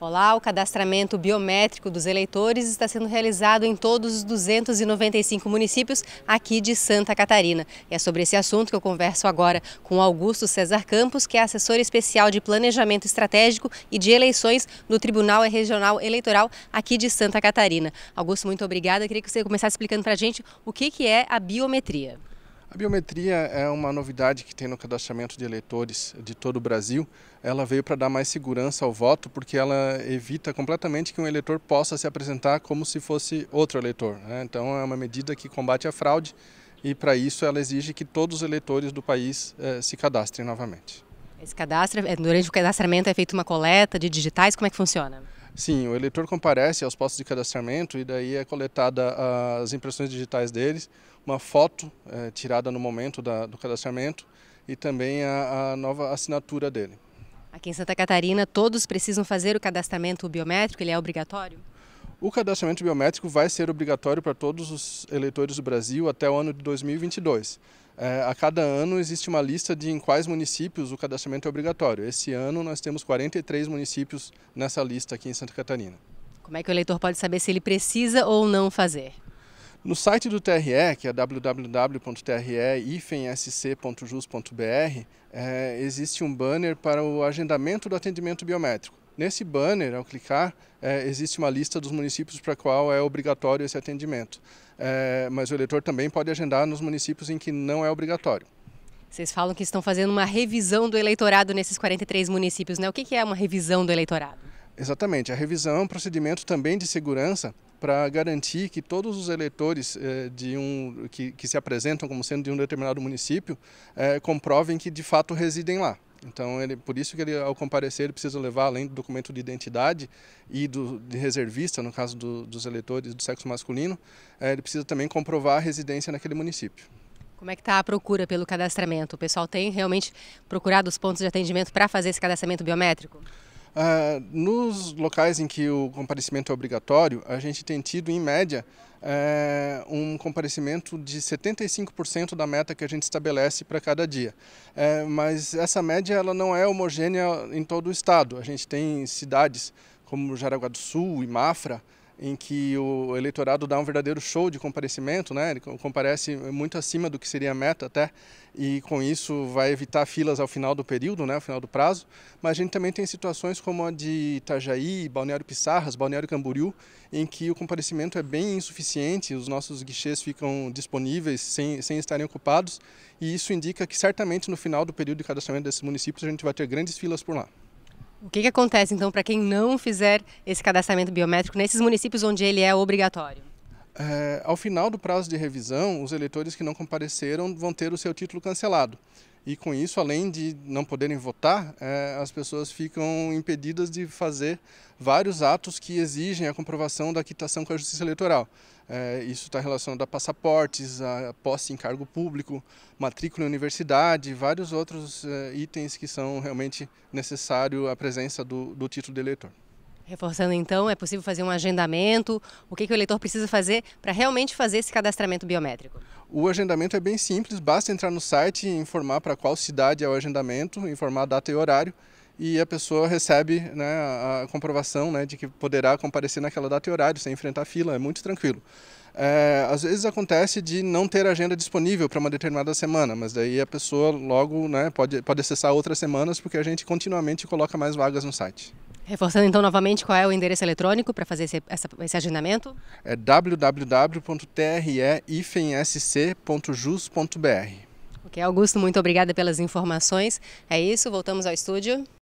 Olá, o cadastramento biométrico dos eleitores está sendo realizado em todos os 295 municípios aqui de Santa Catarina. E é sobre esse assunto que eu converso agora com Augusto César Campos, que é assessor especial de Planejamento Estratégico e de Eleições no Tribunal Regional Eleitoral aqui de Santa Catarina. Augusto, muito obrigada. Eu queria que você começasse explicando para a gente o que é a biometria. A biometria é uma novidade que tem no cadastramento de eleitores de todo o Brasil. Ela veio para dar mais segurança ao voto, porque ela evita completamente que um eleitor possa se apresentar como se fosse outro eleitor. Né? Então, é uma medida que combate a fraude e, para isso, ela exige que todos os eleitores do país eh, se cadastrem novamente. Esse cadastro, é, durante o cadastramento é feita uma coleta de digitais, como é que funciona? Sim, o eleitor comparece aos postos de cadastramento e daí é coletada as impressões digitais deles, uma foto é, tirada no momento da, do cadastramento e também a, a nova assinatura dele. Aqui em Santa Catarina, todos precisam fazer o cadastramento biométrico, ele é obrigatório? O cadastramento biométrico vai ser obrigatório para todos os eleitores do Brasil até o ano de 2022. É, a cada ano existe uma lista de em quais municípios o cadastramento é obrigatório. Esse ano nós temos 43 municípios nessa lista aqui em Santa Catarina. Como é que o eleitor pode saber se ele precisa ou não fazer? No site do TRE, que é www.tre-sc.jus.br, é, existe um banner para o agendamento do atendimento biométrico. Nesse banner, ao clicar, é, existe uma lista dos municípios para qual é obrigatório esse atendimento. É, mas o eleitor também pode agendar nos municípios em que não é obrigatório. Vocês falam que estão fazendo uma revisão do eleitorado nesses 43 municípios, né? O que, que é uma revisão do eleitorado? Exatamente. A revisão é um procedimento também de segurança para garantir que todos os eleitores eh, de um, que, que, se apresentam como sendo de um determinado município eh, comprovem que de fato residem lá. Então, ele, por isso que ele, ao comparecer, ele precisa levar, além do documento de identidade e do, de reservista, no caso do, dos eleitores do sexo masculino, é, ele precisa também comprovar a residência naquele município. Como é que está a procura pelo cadastramento? O pessoal tem realmente procurado os pontos de atendimento para fazer esse cadastramento biométrico? Uh, nos locais em que o comparecimento é obrigatório, a gente tem tido, em média, uh, um comparecimento de 75% da meta que a gente estabelece para cada dia. Uh, mas essa média ela não é homogênea em todo o estado. A gente tem cidades como Jaraguá do Sul e Mafra, em que o eleitorado dá um verdadeiro show de comparecimento, né? Ele comparece muito acima do que seria a meta até, e com isso vai evitar filas ao final do período, né? Ao final do prazo. Mas a gente também tem situações como a de Itajaí, Balneário Pissarras, Balneário Camboriú, em que o comparecimento é bem insuficiente, os nossos guichês ficam disponíveis sem, sem estarem ocupados, e isso indica que certamente no final do período de cadastramento desses municípios a gente vai ter grandes filas por lá. O que, que acontece, então, para quem não fizer esse cadastramento biométrico nesses municípios onde ele é obrigatório? É, ao final do prazo de revisão, os eleitores que não compareceram vão ter o seu título cancelado. E com isso, além de não poderem votar, é, as pessoas ficam impedidas de fazer vários atos que exigem a comprovação da quitação com a Justiça Eleitoral. É, isso está relacionado a passaportes, a posse em cargo público, matrícula em universidade, vários outros é, itens que são realmente necessário a presença do, do título de eleitor. Reforçando então, é possível fazer um agendamento? O que, que o eleitor precisa fazer para realmente fazer esse cadastramento biométrico? O agendamento é bem simples, basta entrar no site e informar para qual cidade é o agendamento, informar a data e horário e a pessoa recebe né, a comprovação né, de que poderá comparecer naquela data e horário, sem enfrentar fila, é muito tranquilo. É, às vezes acontece de não ter agenda disponível para uma determinada semana, mas daí a pessoa logo né, pode, pode acessar outras semanas, porque a gente continuamente coloca mais vagas no site. Reforçando então novamente qual é o endereço eletrônico para fazer esse, essa, esse agendamento? É www.tre-sc.jus.br. Ok, Augusto, muito obrigada pelas informações. É isso, voltamos ao estúdio.